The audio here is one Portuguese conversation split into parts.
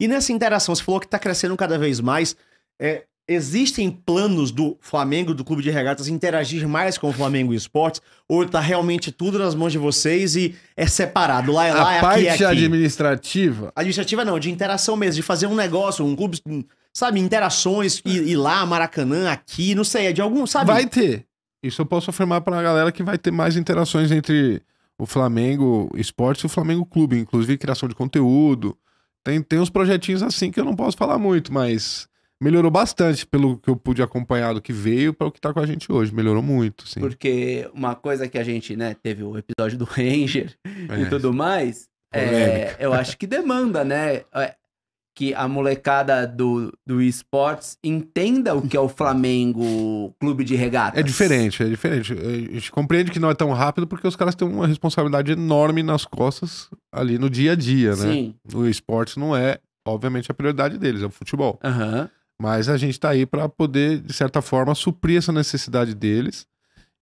E nessa interação, você falou que está crescendo cada vez mais. É, existem planos do Flamengo, do Clube de Regatas, interagir mais com o Flamengo Esportes? Ou está realmente tudo nas mãos de vocês e é separado? Lá é lá, A é parte aqui, é aqui. administrativa? Administrativa não, de interação mesmo, de fazer um negócio, um clube, sabe, interações, e ir lá, Maracanã, aqui, não sei, é de algum, sabe? Vai ter. Isso eu posso afirmar para a galera que vai ter mais interações entre o Flamengo Esportes e o Flamengo Clube, inclusive criação de conteúdo, tem, tem uns projetinhos assim que eu não posso falar muito, mas melhorou bastante pelo que eu pude acompanhar do que veio para o que está com a gente hoje. Melhorou muito, sim. Porque uma coisa que a gente, né, teve o episódio do Ranger é. e tudo mais, é, eu acho que demanda, né? É, que a molecada do, do esportes entenda o que é o Flamengo Clube de Regatas. É diferente, é diferente. A gente compreende que não é tão rápido porque os caras têm uma responsabilidade enorme nas costas ali no dia a dia, né? Sim. O esportes não é, obviamente, a prioridade deles, é o futebol. Uhum. Mas a gente está aí para poder, de certa forma, suprir essa necessidade deles.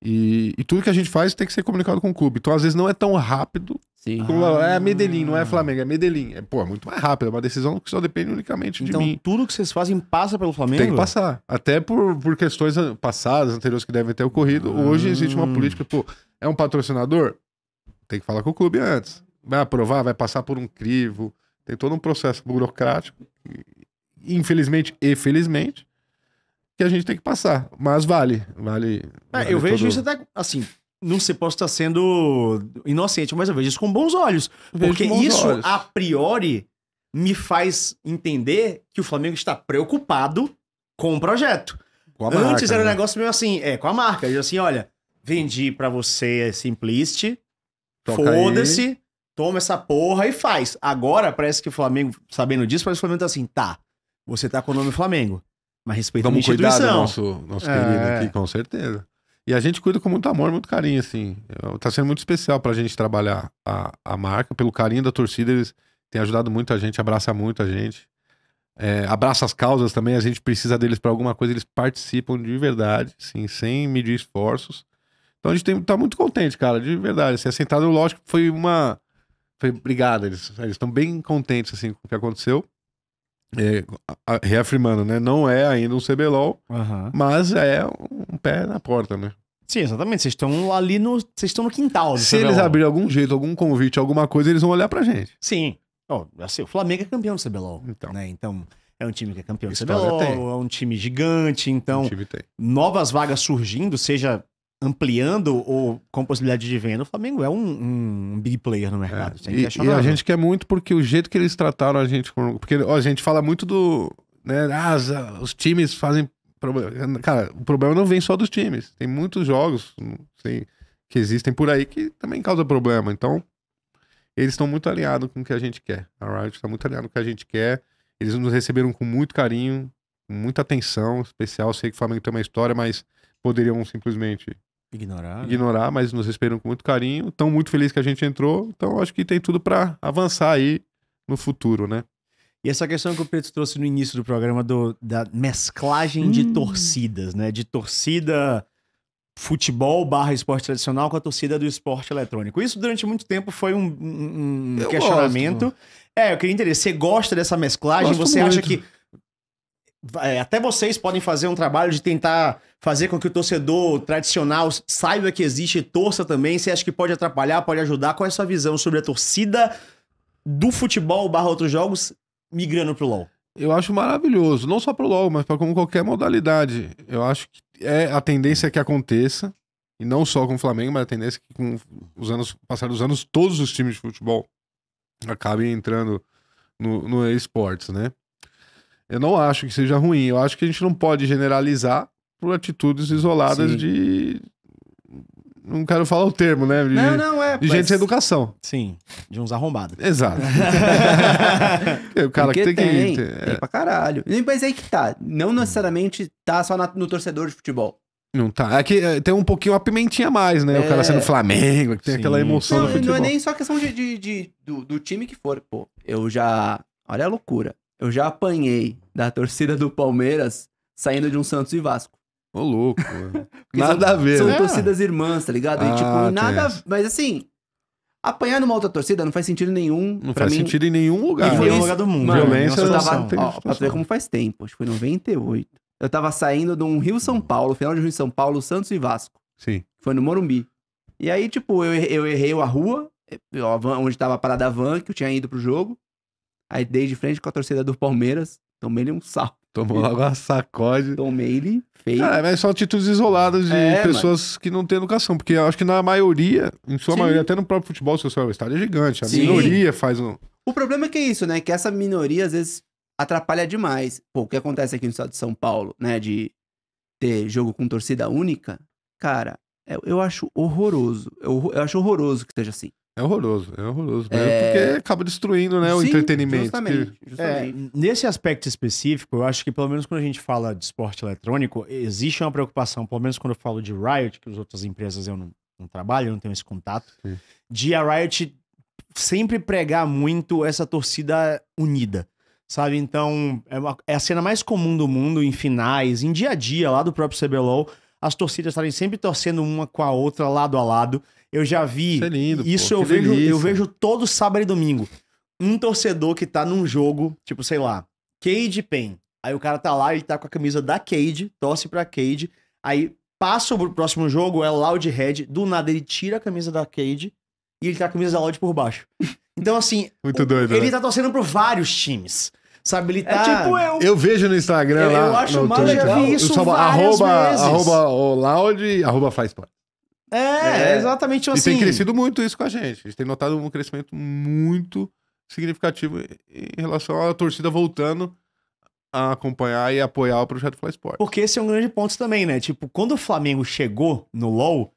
E, e, tudo que a gente faz tem que ser comunicado com o clube. Então, às vezes, não é tão rápido Sim. Ah. É Medellín, não é Flamengo, é Medellín. É, pô, é muito mais rápido, é uma decisão que só depende unicamente então, de mim. Então tudo que vocês fazem passa pelo Flamengo? Tem que passar. Até por, por questões passadas, anteriores que devem ter ocorrido. Ah. Hoje existe uma ah. política, pô, é um patrocinador? Tem que falar com o clube antes. Vai aprovar, vai passar por um crivo. Tem todo um processo burocrático, infelizmente e felizmente, que a gente tem que passar. Mas vale, vale. É, eu vejo isso até assim não se posso estar sendo inocente, mas eu vejo isso com bons olhos. Vejo porque bons isso, olhos. a priori, me faz entender que o Flamengo está preocupado com o projeto. Com Antes marca, era né? um negócio meio assim, é, com a marca. Eu assim, olha, vendi para você é Simpliste, foda-se, toma essa porra e faz. Agora parece que o Flamengo, sabendo disso, parece que o Flamengo tá assim, tá, você tá com o nome Flamengo, mas respeita a instituição. Vamos cuidar do nosso, nosso é... querido aqui, com certeza. E a gente cuida com muito amor, muito carinho, assim. Tá sendo muito especial pra gente trabalhar a, a marca. Pelo carinho da torcida, eles têm ajudado muito a gente, abraça muito a gente. É, abraça as causas também, a gente precisa deles para alguma coisa, eles participam de verdade, assim, sem medir esforços. Então a gente tem, tá muito contente, cara, de verdade. Assim, a sentada, lógico, foi uma. Foi brigada, eles estão bem contentes, assim, com o que aconteceu é, reafirmando, né? Não é ainda um CBLOL, uhum. mas é um pé na porta, né? Sim, exatamente. Vocês estão ali no. Vocês estão no quintal. Se CBLOL. eles abrirem algum jeito, algum convite, alguma coisa, eles vão olhar pra gente. Sim. Oh, assim, o Flamengo é campeão do CBLOL. Então. Né? então é um time que é campeão do CBLOL, tem. é um time gigante, então. Um time novas vagas surgindo, seja ampliando ou com possibilidade de venda, o Flamengo é um, um big player no mercado. É. E, e, a né? gente quer muito porque o jeito que eles trataram a gente. Porque ó, a gente fala muito do. Né, ah, as ah, os times fazem. Cara, o problema não vem só dos times. Tem muitos jogos sim que existem por aí que também causam problema. Então, eles estão muito alinhados com o que a gente quer. A Riot está muito alinhado com o que a gente quer. Eles nos receberam com muito carinho, com muita atenção especial. Sei que o Flamengo tem uma história, mas poderiam simplesmente ignorar, ignorar né? mas nos respeitam com muito carinho. Estão muito felizes que a gente entrou, então acho que tem tudo para avançar aí no futuro, né? E essa questão que o Pedro trouxe no início do programa do, da mesclagem hum. de torcidas, né? De torcida futebol barra esporte tradicional com a torcida do esporte eletrônico. Isso durante muito tempo foi um, um questionamento. Gosto. É, eu queria entender, você gosta dessa mesclagem? Gosto você muito. acha que é, até vocês podem fazer um trabalho de tentar fazer com que o torcedor tradicional saiba que existe e torça também. Você acha que pode atrapalhar, pode ajudar? Qual é a sua visão sobre a torcida do futebol barra outros jogos migrando pro LoL? Eu acho maravilhoso, não só pro LoL, mas para como qualquer modalidade. Eu acho que é a tendência que aconteça, e não só com o Flamengo, mas a tendência que com os anos, passados anos, todos os times de futebol acabem entrando no, no esportes, né? Eu não acho que seja ruim. Eu acho que a gente não pode generalizar por atitudes isoladas Sim. de. Não quero falar o termo, né? De, não, não, é. De gente sem educação. Sim, de uns arrombados. Exato. o cara Porque que tem, tem que. É. Tem pra caralho. Mas aí que tá. Não necessariamente tá só na, no torcedor de futebol. Não tá. É que é, tem um pouquinho a pimentinha a mais, né? É... O cara é. sendo Flamengo, que tem Sim. aquela emoção. Não, não é nem só questão de, de, de do, do time que for, pô. Eu já. Olha a loucura. Eu já apanhei da torcida do Palmeiras saindo de um Santos e Vasco. Ô, louco. nada são, a ver. São é. torcidas irmãs, tá ligado? Ah, e, tipo, nada. Isso. Mas assim, apanhar numa outra torcida não faz sentido nenhum. Não faz mim. sentido em nenhum lugar. Em nenhum lugar do mundo. Mano, Violência eu tava, ó, pra ver como faz tempo. Acho que foi 98. Eu tava saindo de um Rio São Paulo, final de Rio São Paulo, Santos e Vasco. Sim. Foi no Morumbi. E aí, tipo, eu, eu errei a rua, onde tava a parada van, que eu tinha ido pro jogo. Aí dei de frente com a torcida do Palmeiras, tomei-lhe um salto. Tomou logo uma sacode. Tomei-lhe feio. Cara, ah, mas são atitudes isoladas de é, pessoas mano. que não têm educação. Porque eu acho que na maioria, em sua Sim. maioria, até no próprio futebol, se você o estádio é gigante. A Sim. minoria faz um. O problema é que é isso, né? Que essa minoria, às vezes, atrapalha demais. Pô, o que acontece aqui no estado de São Paulo, né? De ter jogo com torcida única, cara, eu, é, eu acho horroroso. Eu, eu acho horroroso que seja assim. É horroroso, é horroroso. É... Porque acaba destruindo né, Sim, o entretenimento. Justamente, que... justamente. É, nesse aspecto específico, eu acho que, pelo menos quando a gente fala de esporte eletrônico, existe uma preocupação, pelo menos quando eu falo de Riot, que as outras empresas eu não, não trabalho, eu não tenho esse contato, Sim. de a Riot sempre pregar muito essa torcida unida. Sabe? Então, é, uma, é a cena mais comum do mundo em finais, em dia a dia, lá do próprio CBLOL, as torcidas estarem sempre torcendo uma com a outra, lado a lado. Eu já vi. Isso é lindo. Isso pô, eu vejo, delícia. eu vejo todo sábado e domingo. Um torcedor que tá num jogo, tipo, sei lá, Cade Pen. Aí o cara tá lá, ele tá com a camisa da Cade, torce pra Cade. Aí passa o próximo jogo, é Loud Do nada ele tira a camisa da Cade e ele tá com a camisa da Loud por baixo. Então, assim. Muito doido. Ele né? tá torcendo por vários times. Sabe, ele é tá. É tipo eu. Eu vejo no Instagram eu, lá. Eu acho mais legal isso. Arroba, arroba o Loud e arroba faz parte. É, é, exatamente assim. E tem assim. crescido muito isso com a gente. A gente tem notado um crescimento muito significativo em relação à torcida voltando a acompanhar e apoiar o projeto Fly Sport. Porque esse é um grande ponto também, né? Tipo, quando o Flamengo chegou no LoL,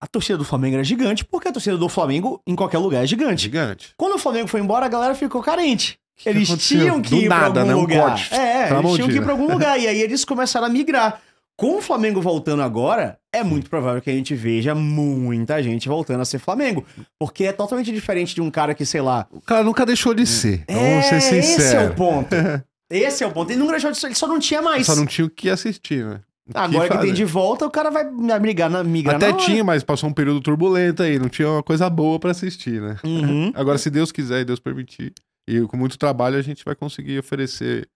a torcida do Flamengo era gigante, porque a torcida do Flamengo em qualquer lugar é gigante. Gigante. Quando o Flamengo foi embora, a galera ficou carente. Que eles que né? é, é, tinham que ir para algum né? lugar. Um é, eles tinham que ir para algum lugar. E aí eles começaram a migrar. Com o Flamengo voltando agora, é muito provável que a gente veja muita gente voltando a ser Flamengo. Porque é totalmente diferente de um cara que, sei lá. O cara nunca deixou de é. ser. É, vamos ser sincero. Esse é o ponto. esse é o ponto. Ele nunca deixou de ser, ele só não tinha mais. Só não tinha o que assistir, né? Agora que, que, tem de volta, o cara vai migrar na migrar Até na tinha, mas passou um período turbulento aí, não tinha uma coisa boa para assistir, né? Uhum. Agora, se Deus quiser e Deus permitir, e com muito trabalho, a gente vai conseguir oferecer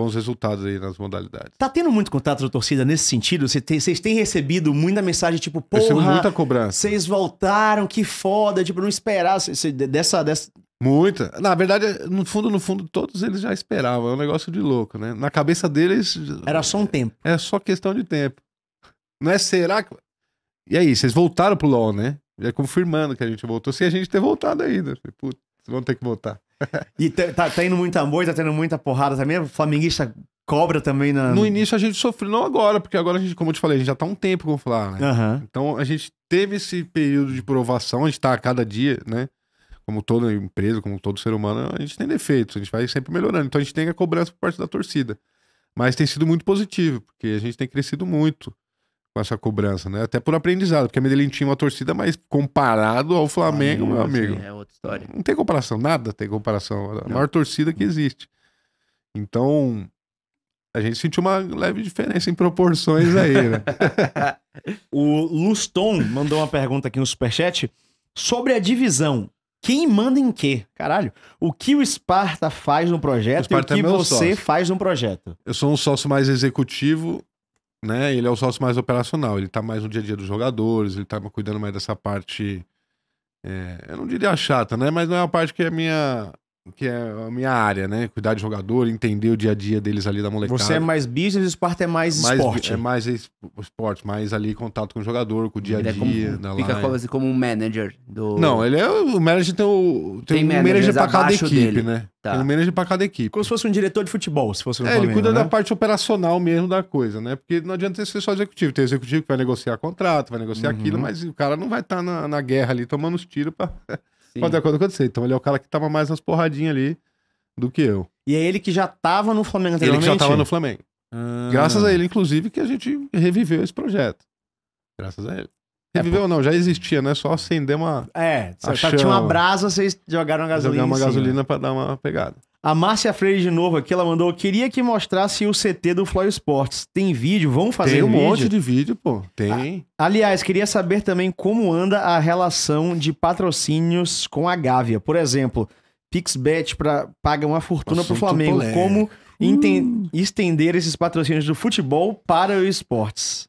bons os resultados aí nas modalidades. Tá tendo muito contato da torcida nesse sentido? Vocês Cê têm recebido muita mensagem tipo, porra, muita cobrança. vocês voltaram, que foda, tipo, não esperar cê, cê, dessa, dessa... Muita. Na verdade, no fundo, no fundo, todos eles já esperavam. É um negócio de louco, né? Na cabeça deles... Era só um tempo. É só questão de tempo. Não é será que... E aí, vocês voltaram pro LoL, né? Já confirmando que a gente voltou, sem a gente ter voltado ainda. Putz, vão ter que voltar. E tá, tá, tá indo muito amor, tá tendo muita porrada também. O flamenguista cobra também na. No início a gente sofreu, não agora, porque agora a gente, como eu te falei, a gente já tá um tempo com o Flá, né? Uhum. Então a gente teve esse período de provação, a gente tá a cada dia, né? Como toda empresa, como todo ser humano, a gente tem defeitos, a gente vai sempre melhorando. Então a gente tem a cobrança por parte da torcida. Mas tem sido muito positivo, porque a gente tem crescido muito essa cobrança, né? Até por aprendizado, porque a Medellín tinha uma torcida, mas comparado ao Flamengo, meu amigo. Sim, é outra história. Não tem comparação, nada tem comparação. É a não. maior torcida que existe. Então, a gente sentiu uma leve diferença em proporções aí, né? o Luston mandou uma pergunta aqui no Superchat sobre a divisão. Quem manda em quê? Caralho. O que o Esparta faz no projeto o e o é que é você sócio. faz no projeto? Eu sou um sócio mais executivo né? Ele é o sócio mais operacional, ele tá mais no dia a dia dos jogadores, ele tá cuidando mais dessa parte. É, eu não diria chata, né? Mas não é uma parte que é minha, que é a minha área, né? Cuidar de jogador, entender o dia a dia deles ali da molecada. Você é mais business, o Sparta é mais, mais esporte. É mais esporte, mais ali contato com o jogador, com o dia a dia. Ele é como, fica quase como um manager do. Não, ele é o manager tem o tem, tem um manager para cada equipe, dele. né? Tá. Tem um manager para cada equipe. Como se fosse um diretor de futebol, se fosse. Um é, Flamengo, ele cuida né? da parte operacional mesmo da coisa, né? Porque não adianta ser só executivo. Tem executivo que vai negociar contrato, vai negociar uhum. aquilo, mas o cara não vai estar tá na, na guerra ali tomando os tiros para Sim. Quando é Então ele é o cara que tava mais nas porradinhas ali do que eu. E é ele que já tava no Flamengo Ele que já tava no Flamengo. Ah. Graças a ele, inclusive, que a gente reviveu esse projeto. Graças a ele. É, reviveu é, não, já existia, né? Só acender uma. É, só tinha uma brasa, vocês jogaram a gasolina. Jogaram uma gasolina para dar uma pegada. A Márcia Freire de novo aqui, ela mandou, queria que mostrasse o CT do Flow Esportes. Tem vídeo? Vamos fazer Tem um vídeo? monte de vídeo, pô. Tem. A, aliás, queria saber também como anda a relação de patrocínios com a Gávea. Por exemplo, Pixbet pra, paga uma fortuna pro Flamengo. Como uh. estender esses patrocínios do futebol para o esportes?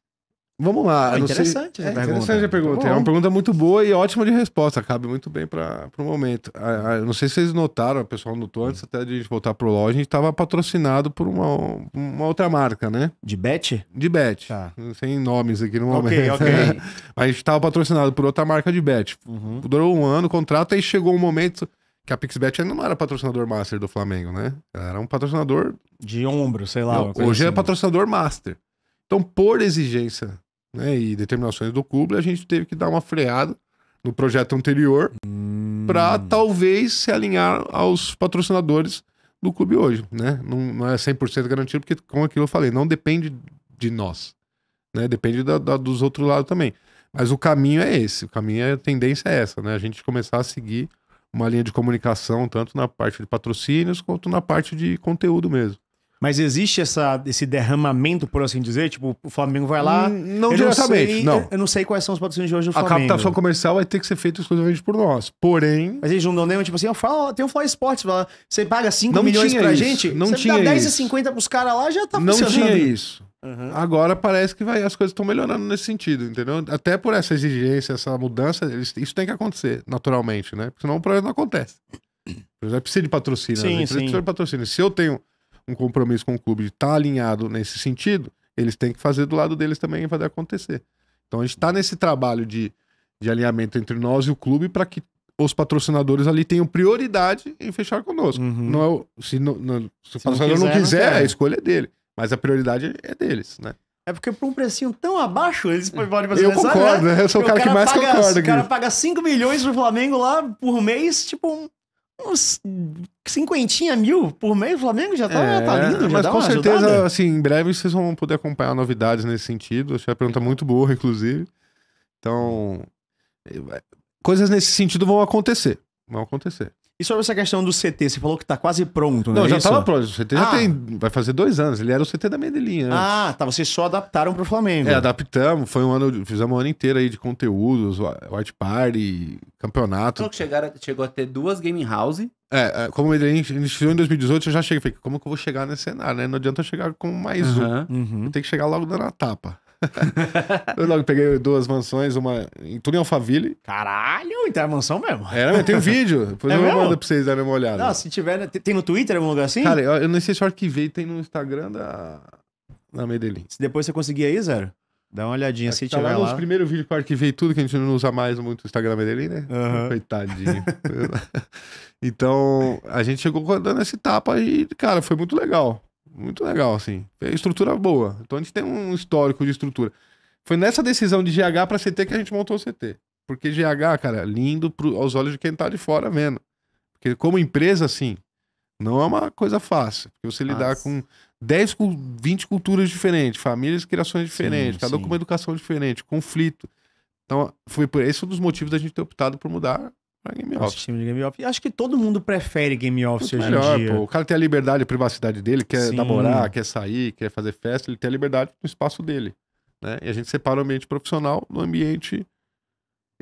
Vamos lá. Ah, interessante, sei... é, pergunta. Né? interessante a pergunta. Tá é uma pergunta muito boa e ótima de resposta. Cabe muito bem para o momento. A, ah, a, ah, não sei se vocês notaram, o pessoal notou antes até de voltar para o loja, a gente estava patrocinado por uma, uma outra marca, né? De bet? De bet. Tá. Sem nomes aqui no momento. Ok, ok. a gente estava patrocinado por outra marca de bet. Uhum. Durou um ano o contrato e chegou um momento que a Pixbet ainda não era patrocinador master do Flamengo, né? Ela era um patrocinador... De ombro, sei lá. Não, hoje é assim. é patrocinador master. Então, por exigência né, e determinações do clube, a gente teve que dar uma freada no projeto anterior hum. para talvez se alinhar aos patrocinadores do clube hoje. Né? Não, não é 100% garantido, porque, como aquilo eu falei, não depende de nós. Né? Depende da, da, dos outros lados também. Mas o caminho é esse, o caminho, é, a tendência é essa, né? A gente começar a seguir uma linha de comunicação, tanto na parte de patrocínios quanto na parte de conteúdo mesmo. Mas existe essa, esse derramamento, por assim dizer? Tipo, o Flamengo vai lá. Hum, não diretamente, não, sei, assim. não. Eu, não sei quais são os patrocínios de hoje do Flamengo. A captação comercial vai ter que ser feita exclusivamente por nós. Porém. Mas eles não dão nem, tipo assim, eu falo, tem um Fly Sports, você paga 5 não milhões pra isso. gente, não você tinha dá Você dá 10,50 pros caras lá, já tá não funcionando. Não tinha isso. Uhum. Agora parece que vai, as coisas estão melhorando nesse sentido, entendeu? Até por essa exigência, essa mudança, isso tem que acontecer naturalmente, né? Porque senão o problema não acontece. É precisa de patrocínio, né? sim, sim. precisa de patrocínio. Se eu tenho um compromisso com o clube de estar tá alinhado nesse sentido, eles têm que fazer do lado deles também e fazer acontecer. Então a gente está nesse trabalho de, de alinhamento entre nós e o clube para que os patrocinadores ali tenham prioridade em fechar conosco. Uhum. Não é, se, não, não, se, se, o patrocinador não quiser, não quiser a escolha é dele. Mas a prioridade é deles, né? É porque por um precinho tão abaixo, eles podem fazer Eu né? concordo, né? Eu sou o cara, cara que mais paga, concorda. O cara paga 5 milhões pro Flamengo lá por mês, tipo, uns cinquentinha mil por mês, o Flamengo já tá, é, tá lindo, já mas com certeza, ajudada. assim, em breve vocês vão poder acompanhar novidades nesse sentido. Achei a é pergunta muito boa, inclusive. Então, é, coisas nesse sentido vão acontecer. Vão acontecer. E sobre essa questão do CT, você falou que tá quase pronto, né? Não, já Isso? tava pronto. O CT já ah. tem. Vai fazer dois anos. Ele era o CT da Medellín. Antes. Ah, tá. Vocês só adaptaram pro Flamengo. É, adaptamos. Foi um ano. Fizemos um ano inteiro aí de conteúdos, White Party, campeonato. Então, chegaram, chegou a ter duas Game House. É, é, como o Medellín iniciou em 2018, eu já cheguei. Falei, como que eu vou chegar nesse cenário, né? Não adianta eu chegar com mais uhum. um. Uhum. que chegar logo dando a tapa eu logo peguei duas mansões, uma em tudo em Alphaville. Caralho, então é mansão mesmo. Era, tem um vídeo. Depois é eu mesmo? mando pra vocês darem uma olhada. Não, se tiver. Né, tem no Twitter algum lugar assim? Cara, eu, eu não sei se eu arquivei, tem no Instagram da. da Medellín. Se depois você conseguir aí, Zero. Dá uma olhadinha Aqui se tá tiver lá. nos primeiros vídeos que eu arquivei tudo, que a gente não usa mais muito o Instagram Medellín, né? Uhum. Coitadinho. então, a gente chegou dando esse tapa e, cara, foi muito legal. Muito legal, assim. É estrutura boa. Então a gente tem um histórico de estrutura. Foi nessa decisão de GH para CT que a gente montou o CT. Porque GH, cara, é lindo pro, aos olhos de quem tá de fora vendo. Porque como empresa, assim, não é uma coisa fácil. Porque você lidar com 10, 20 culturas diferentes, famílias, criações diferentes, sim, cada sim. com uma educação diferente, conflito. Então, foi por esse um dos motivos da gente ter optado por mudar mas Game Office. Sistema de Game Office. Acho que todo mundo prefere Game Office Muito hoje melhor, em dia. Pô. O cara tem a liberdade e privacidade dele, quer Sim. namorar, quer sair, quer fazer festa, ele tem a liberdade no espaço dele. Né? E a gente separa o ambiente profissional no ambiente.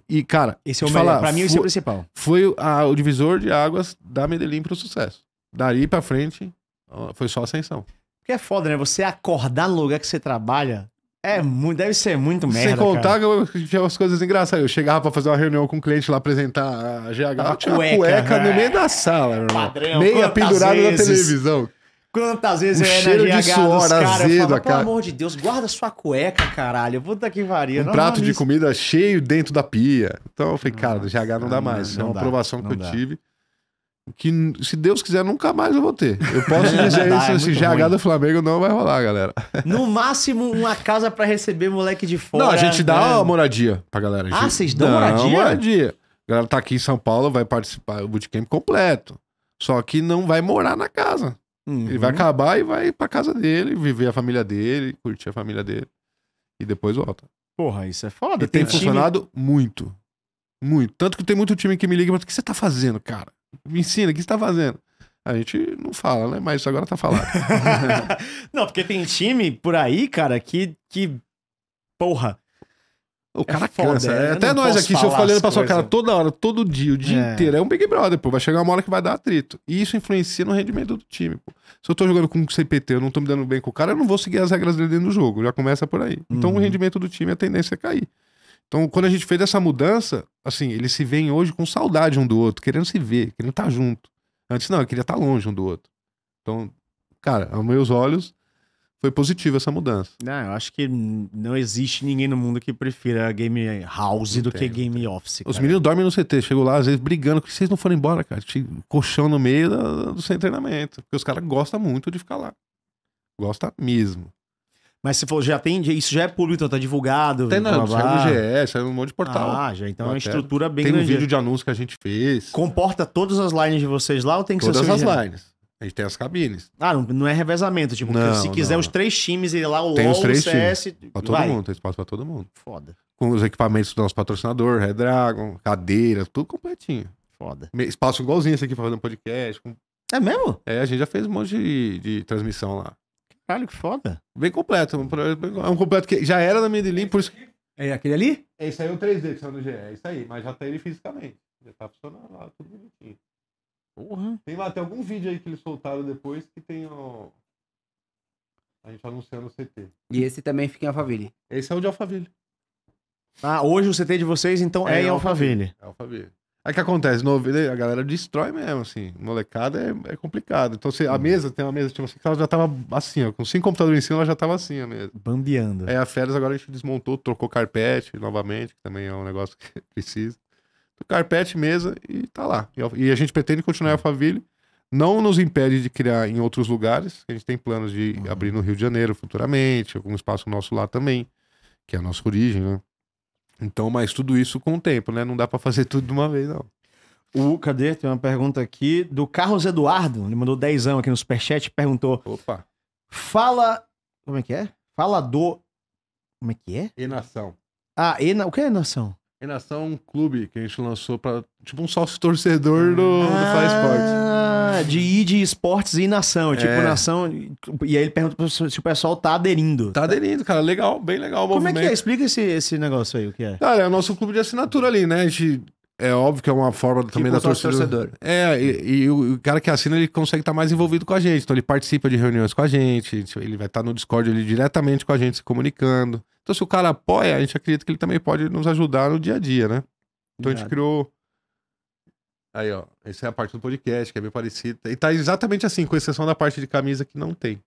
E, cara, esse é o melhor. pra mim, esse é o principal. Foi a, o divisor de águas da Medellín pro sucesso. Dali pra frente, foi só ascensão. Porque é foda, né? Você acordar no lugar que você trabalha é, deve ser muito merda. Sem contar cara. que tinha umas coisas engraçadas. Eu chegava pra fazer uma reunião com um cliente lá apresentar a GH. Uma cueca, cueca no né? meio da sala, meu irmão. Padrão, Meia pendurada vezes, na televisão. Quantas vezes o eu é cheiro era de GH suor dos cara, azedo, falava, cara. Pelo amor de Deus, guarda sua cueca, caralho. Puta que varia. Um não, prato não, de isso. comida cheio dentro da pia. Então eu falei, cara, GH não dá mais. Não, é uma dá, aprovação que dá. eu tive que se Deus quiser, nunca mais eu vou ter. Eu posso é dizer isso, é esse GH ruim. do Flamengo não vai rolar, galera. No máximo, uma casa para receber moleque de fora. Não, a gente dá né? uma moradia pra galera. Ah, gente... Ah, vocês dão não, moradia? moradia. A galera tá aqui em São Paulo, vai participar do bootcamp completo. Só que não vai morar na casa. Uhum. Ele vai uhum. acabar e vai pra casa dele, viver a família dele, curtir a família dele. E depois volta. Porra, isso é foda. E tem, tem funcionado time... muito. Muito. Tanto que tem muito time que me liga e fala, o que você tá fazendo, cara? Me ensina, o que você tá fazendo? A gente não fala, né? Mas agora tá falado. não, porque tem time por aí, cara, que. que... Porra. O é cara é foda, cansa. É, é até nós aqui, se eu falando olhando pra sua cara toda hora, todo dia, o dia é. inteiro, é um Big Brother, pô. Vai chegar uma hora que vai dar atrito. E isso influencia no rendimento do time, pô. Se eu tô jogando com o CPT, eu não tô me dando bem com o cara, eu não vou seguir as regras dele dentro do jogo. Já começa por aí. Então uhum. o rendimento do time, a tendência é cair. Então, quando a gente fez essa mudança, assim, eles se veem hoje com saudade um do outro, querendo se ver, querendo estar tá junto. Antes não, eu queria estar tá longe um do outro. Então, cara, aos meus olhos, foi positiva essa mudança. Não, eu acho que não existe ninguém no mundo que prefira game house do que game office. Cara. Os meninos dormem no CT, chegam lá, às vezes brigando, que vocês não foram embora, cara. Tinha colchão no meio do, do, treinamento. Porque os caras gostam muito de ficar lá. Gosta mesmo. Mas você falou, já tem, isso já é público, então tá divulgado. Tem não, blá, saiu no GE, saiu num monte de portal. Ah, já, então é uma estrutura bem grande. Tem um vídeo de anúncio que a gente fez. Comporta todas as lines de vocês lá ou tem que todas ser Todas as lines. A gente tem as cabines. Ah, não, não é revezamento, tipo, não, se quiser não. os três times ir lá, o tem LOL, os três o CS... Times. Pra todo vai. mundo, tem espaço pra todo mundo. Foda. Com os equipamentos do nosso patrocinador, Red Dragon, cadeiras, tudo completinho. Foda. Espaço igualzinho esse aqui pra fazer um podcast. Com... É mesmo? É, a gente já fez um monte de, de transmissão lá. Caralho, que foda. Bem completo. É um completo que já era da Medellín, por isso. É aquele ali? É isso aí, o é 3D que saiu no GE. É isso aí, mas já tá ele fisicamente. Já tá funcionando lá, tudo bonitinho. Porra. Tem lá, tem algum vídeo aí que eles soltaram depois que tem o. A gente anunciando o CT. E esse também fica em Alphaville? Esse é o de Alphaville. Ah, hoje o CT de vocês, então, é, é em é Alphaville. Alphaville. É Alphaville. Aí o que acontece? a galera destrói mesmo, assim. Molecada é, é complicado. Então, se, a uhum. mesa, tem uma mesa, tipo assim, que ela já tava assim, ó, com cinco computadores em cima, ela já tava assim a mesa. Bambeando. É, a Feras agora a gente desmontou, trocou carpete novamente, que também é um negócio que precisa. Carpete, mesa e tá lá. E, e a gente pretende continuar uhum. a Faville. Não nos impede de criar em outros lugares. A gente tem planos de uhum. abrir no Rio de Janeiro futuramente, algum espaço nosso lá também, que é a nossa origem, né? Então, mas tudo isso com o tempo, né? Não dá para fazer tudo de uma vez, não. O, cadê? Tem uma pergunta aqui do Carlos Eduardo. Ele mandou dezão aqui no superchat perguntou. Opa. Fala. Como é que é? Fala do Como é que é? Enação. Ah, ena... o que é enação? Inação, um clube que a gente lançou para tipo um sócio torcedor do, ah, Faz Esportes. De ir de esportes e nação, tipo é. nação. E aí ele pergunta se o pessoal tá aderindo. Tá aderindo, cara, legal, bem legal. Como movimento. é que é? Explica esse, esse negócio aí, o que é. Cara, é o nosso clube de assinatura ali, né? A gente é óbvio que é uma forma tipo também tipo da torcida. Torcedor. É, e, e, o cara que assina, ele consegue estar tá mais envolvido com a gente. Então ele participa de reuniões com a gente, ele vai estar tá no Discord ali diretamente com a gente, se comunicando. Então, se o cara apoia, a gente acredita que ele também pode nos ajudar no dia a dia, né? Então, Obrigado. a gente criou. Aí, ó. Essa é a parte do podcast, que é bem parecida. E tá exatamente assim, com exceção da parte de camisa que não tem.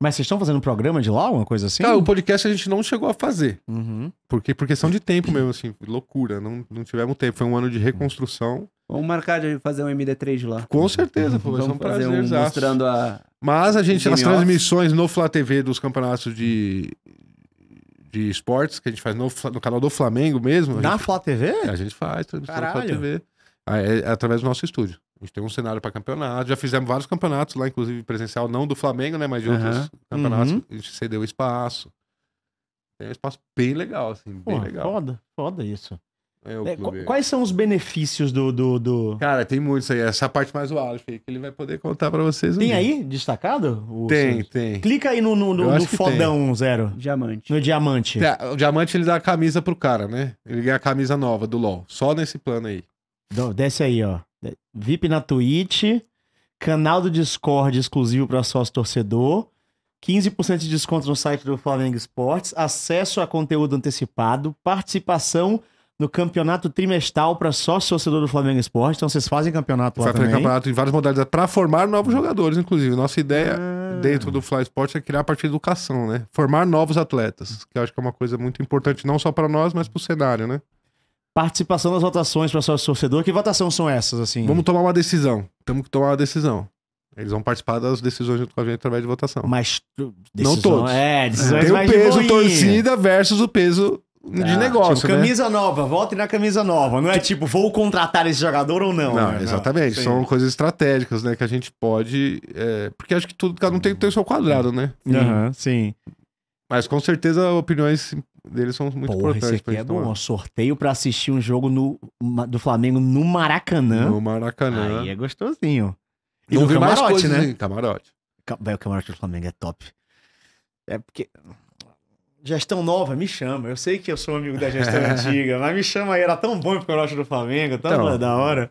Mas vocês estão fazendo um programa de lá, uma coisa assim? Cara, o podcast a gente não chegou a fazer. Uhum. Porque por questão de tempo mesmo, assim, loucura. Não, não tivemos tempo. Foi um ano de reconstrução. Vamos marcar de fazer um MD3 lá. Com certeza, pô, Vamos um fazer um mostrando a. Mas a gente, as transmissões no Flá TV dos campeonatos de, de esportes que a gente faz no, no canal do Flamengo mesmo. Na Flá TV? A gente faz na Flá TV. Ah, é, é através do nosso estúdio. A gente tem um cenário para campeonato, já fizemos vários campeonatos lá, inclusive presencial, não do Flamengo, né? Mas de uhum. outros campeonatos, uhum. a gente cedeu espaço. É um espaço bem legal, assim, bem Pô, legal. Foda, foda isso. É né, quais são os benefícios do, do, do, Cara, tem muitos aí. Essa parte mais o Aleph que ele vai poder contar para vocês. Tem aí, destacado? O tem, tem. Clica aí no, no, no, no fodão tem. zero. Diamante. No diamante. Tá, o diamante ele dá a camisa pro cara, né? Ele ganha a camisa nova do LOL. Só nesse plano aí. Desce aí, ó. VIP na Twitch. Canal do Discord exclusivo para sócio torcedor. 15% de desconto no site do Flamengo Esportes. Acesso a conteúdo antecipado. Participação no campeonato trimestral para sócio torcedor do Flamengo Esporte. Então vocês fazem campeonato lá Vai fazer campeonato em várias modalidades para formar novos jogadores, inclusive. Nossa ideia ah. dentro do Fly Esporte é criar a partir de educação, né? Formar novos atletas, que eu acho que é uma coisa muito importante não só para nós, mas para o cenário, né? Participação das votações para sócio torcedor. Que votação são essas assim? Vamos tomar uma decisão. Temos que tomar uma decisão. Eles vão participar das decisões junto com a gente através de votação. Mas decisão, não todos. É, decisões Tem o peso ruim. torcida versus o peso de ah, negócio, tipo, né? camisa né? nova, volte na camisa nova. Não é tipo, vou contratar esse jogador ou não. Não, né? exatamente. Não. São coisas estratégicas, né? Que a gente pode... É... Porque acho que tudo, cada um tem que ter o seu quadrado, né? uhum, sim. Mas com certeza opiniões deles são muito Porra, importantes. Esse aqui é tomar. bom. Sorteio para assistir um jogo no, do Flamengo no Maracanã. No Maracanã. Aí é gostosinho. E o camarote, coisas, né? Camarote. Cam... o camarote do Flamengo é top. É porque. Gestão nova, me chama. Eu sei que eu sou amigo da gestão antiga, mas me chama aí. Era tão bom pro Corocha do Flamengo, tão então, da hora.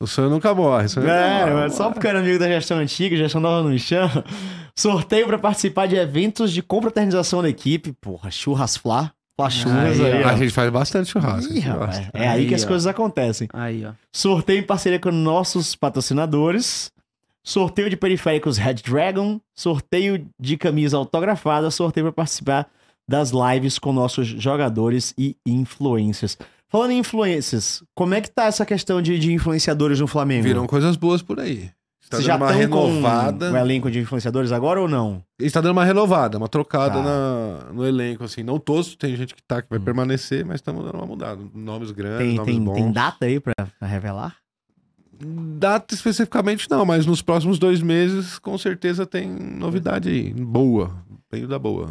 O sonho nunca morre. Sonho é, nunca morre. só porque eu era amigo da gestão antiga, gestão nova não me chama. Sorteio para participar de eventos de confraternização da equipe. Porra, churras flá. churras aí, aí A gente faz bastante churrasco. é aí, aí que as ó. coisas acontecem. Aí, ó. Sorteio em parceria com nossos patrocinadores. Sorteio de periféricos Red Dragon. Sorteio de camisa autografada. Sorteio para participar das lives com nossos jogadores e influências. Falando em influências, como é que tá essa questão de, de influenciadores no Flamengo? Viram coisas boas por aí. Está Vocês dando uma renovada. Com o elenco de influenciadores agora ou não? Está dando uma renovada, uma trocada tá. na, no elenco, assim. Não todos, tem gente que tá que vai hum. permanecer, mas estamos dando uma mudada. Nomes grandes, tem, nomes tem, bons. Tem data aí para revelar? Data especificamente não, mas nos próximos dois meses com certeza tem novidade aí. Boa, Bem da boa.